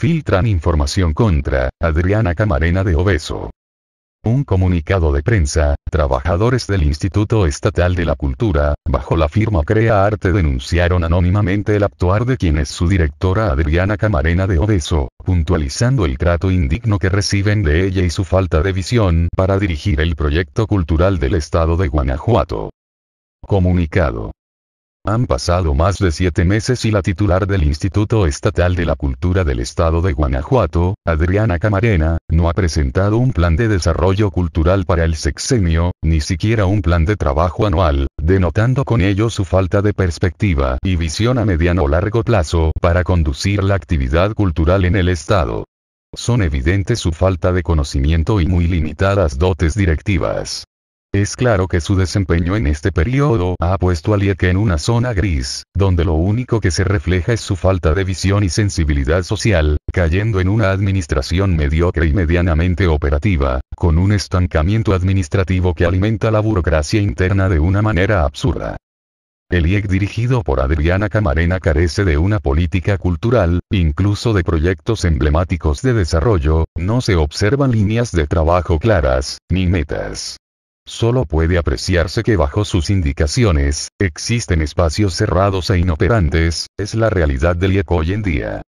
Filtran información contra Adriana Camarena de Obeso. Un comunicado de prensa, trabajadores del Instituto Estatal de la Cultura, bajo la firma Crea Arte denunciaron anónimamente el actuar de quien es su directora Adriana Camarena de Obeso, puntualizando el trato indigno que reciben de ella y su falta de visión para dirigir el proyecto cultural del estado de Guanajuato. Comunicado. Han pasado más de siete meses y la titular del Instituto Estatal de la Cultura del Estado de Guanajuato, Adriana Camarena, no ha presentado un plan de desarrollo cultural para el sexenio, ni siquiera un plan de trabajo anual, denotando con ello su falta de perspectiva y visión a mediano o largo plazo para conducir la actividad cultural en el Estado. Son evidentes su falta de conocimiento y muy limitadas dotes directivas. Es claro que su desempeño en este periodo ha puesto al IEC en una zona gris, donde lo único que se refleja es su falta de visión y sensibilidad social, cayendo en una administración mediocre y medianamente operativa, con un estancamiento administrativo que alimenta la burocracia interna de una manera absurda. El IEC dirigido por Adriana Camarena carece de una política cultural, incluso de proyectos emblemáticos de desarrollo, no se observan líneas de trabajo claras, ni metas. Solo puede apreciarse que bajo sus indicaciones, existen espacios cerrados e inoperantes, es la realidad del IECO hoy en día.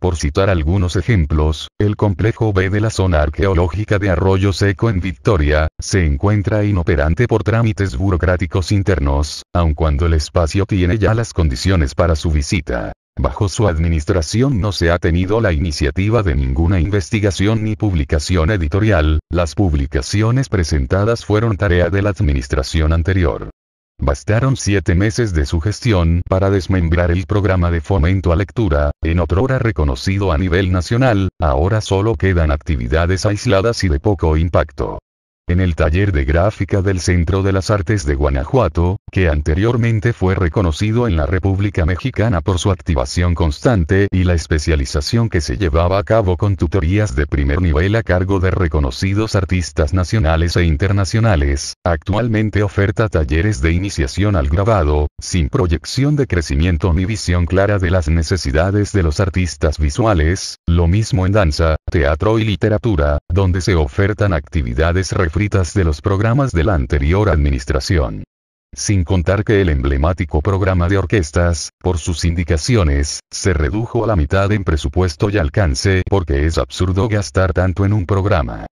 Por citar algunos ejemplos, el complejo B de la zona arqueológica de Arroyo Seco en Victoria, se encuentra inoperante por trámites burocráticos internos, aun cuando el espacio tiene ya las condiciones para su visita. Bajo su administración no se ha tenido la iniciativa de ninguna investigación ni publicación editorial, las publicaciones presentadas fueron tarea de la administración anterior. Bastaron siete meses de su gestión para desmembrar el programa de fomento a lectura, en otrora reconocido a nivel nacional, ahora solo quedan actividades aisladas y de poco impacto en el taller de gráfica del Centro de las Artes de Guanajuato, que anteriormente fue reconocido en la República Mexicana por su activación constante y la especialización que se llevaba a cabo con tutorías de primer nivel a cargo de reconocidos artistas nacionales e internacionales, actualmente oferta talleres de iniciación al grabado, sin proyección de crecimiento ni visión clara de las necesidades de los artistas visuales, lo mismo en danza, teatro y literatura, donde se ofertan actividades de los programas de la anterior administración. Sin contar que el emblemático programa de orquestas, por sus indicaciones, se redujo a la mitad en presupuesto y alcance porque es absurdo gastar tanto en un programa.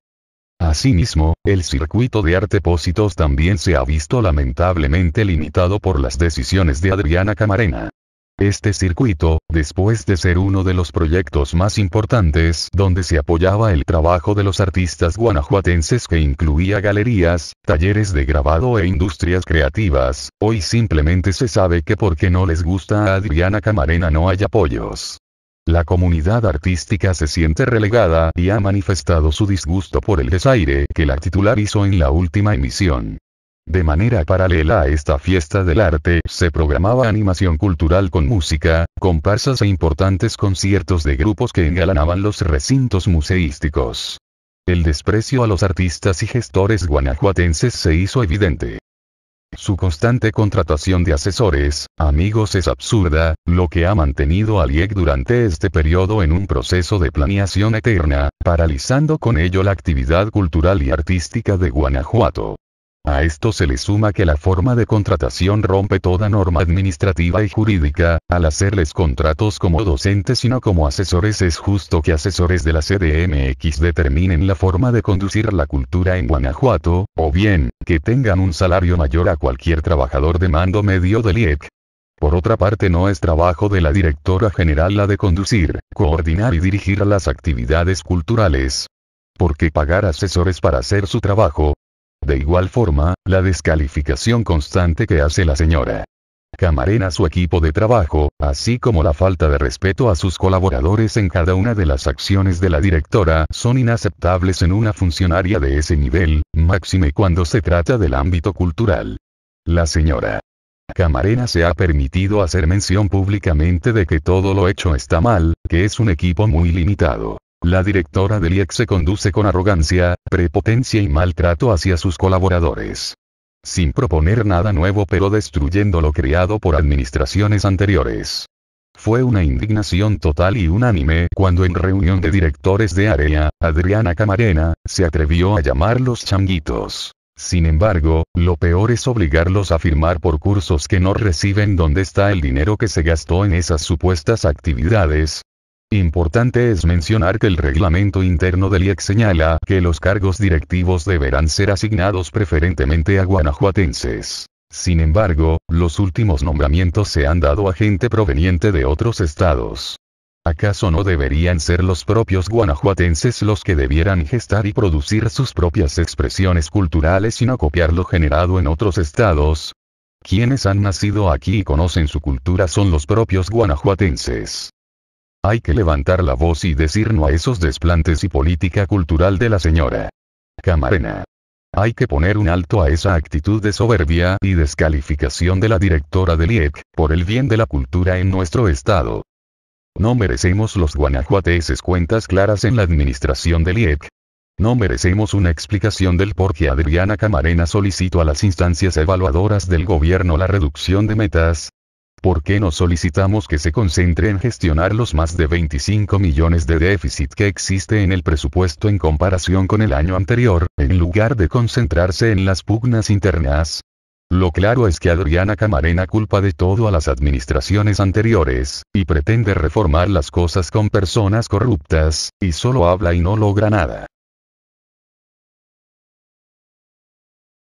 Asimismo, el circuito de artepósitos también se ha visto lamentablemente limitado por las decisiones de Adriana Camarena. Este circuito, después de ser uno de los proyectos más importantes donde se apoyaba el trabajo de los artistas guanajuatenses que incluía galerías, talleres de grabado e industrias creativas, hoy simplemente se sabe que porque no les gusta a Adriana Camarena no hay apoyos. La comunidad artística se siente relegada y ha manifestado su disgusto por el desaire que la titular hizo en la última emisión. De manera paralela a esta fiesta del arte, se programaba animación cultural con música, comparsas e importantes conciertos de grupos que engalanaban los recintos museísticos. El desprecio a los artistas y gestores guanajuatenses se hizo evidente. Su constante contratación de asesores, amigos es absurda, lo que ha mantenido a Lieg durante este periodo en un proceso de planeación eterna, paralizando con ello la actividad cultural y artística de Guanajuato. A esto se le suma que la forma de contratación rompe toda norma administrativa y jurídica, al hacerles contratos como docentes sino como asesores es justo que asesores de la CDMX determinen la forma de conducir la cultura en Guanajuato, o bien, que tengan un salario mayor a cualquier trabajador de mando medio del IEC. Por otra parte, no es trabajo de la directora general la de conducir, coordinar y dirigir las actividades culturales. Porque pagar asesores para hacer su trabajo, de igual forma, la descalificación constante que hace la señora. Camarena a su equipo de trabajo, así como la falta de respeto a sus colaboradores en cada una de las acciones de la directora, son inaceptables en una funcionaria de ese nivel, máxime cuando se trata del ámbito cultural. La señora. Camarena se ha permitido hacer mención públicamente de que todo lo hecho está mal, que es un equipo muy limitado. La directora del IEC se conduce con arrogancia, prepotencia y maltrato hacia sus colaboradores. Sin proponer nada nuevo pero destruyendo lo creado por administraciones anteriores. Fue una indignación total y unánime cuando en reunión de directores de área, Adriana Camarena, se atrevió a llamarlos changuitos. Sin embargo, lo peor es obligarlos a firmar por cursos que no reciben donde está el dinero que se gastó en esas supuestas actividades, Importante es mencionar que el reglamento interno del IEC señala que los cargos directivos deberán ser asignados preferentemente a guanajuatenses. Sin embargo, los últimos nombramientos se han dado a gente proveniente de otros estados. ¿Acaso no deberían ser los propios guanajuatenses los que debieran gestar y producir sus propias expresiones culturales y no copiar lo generado en otros estados? Quienes han nacido aquí y conocen su cultura son los propios guanajuatenses. Hay que levantar la voz y decir no a esos desplantes y política cultural de la señora. Camarena. Hay que poner un alto a esa actitud de soberbia y descalificación de la directora del IEC, por el bien de la cultura en nuestro estado. No merecemos los guanajuateses cuentas claras en la administración del IEC. No merecemos una explicación del por qué Adriana Camarena solicitó a las instancias evaluadoras del gobierno la reducción de metas, ¿Por qué no solicitamos que se concentre en gestionar los más de 25 millones de déficit que existe en el presupuesto en comparación con el año anterior, en lugar de concentrarse en las pugnas internas? Lo claro es que Adriana Camarena culpa de todo a las administraciones anteriores, y pretende reformar las cosas con personas corruptas, y solo habla y no logra nada.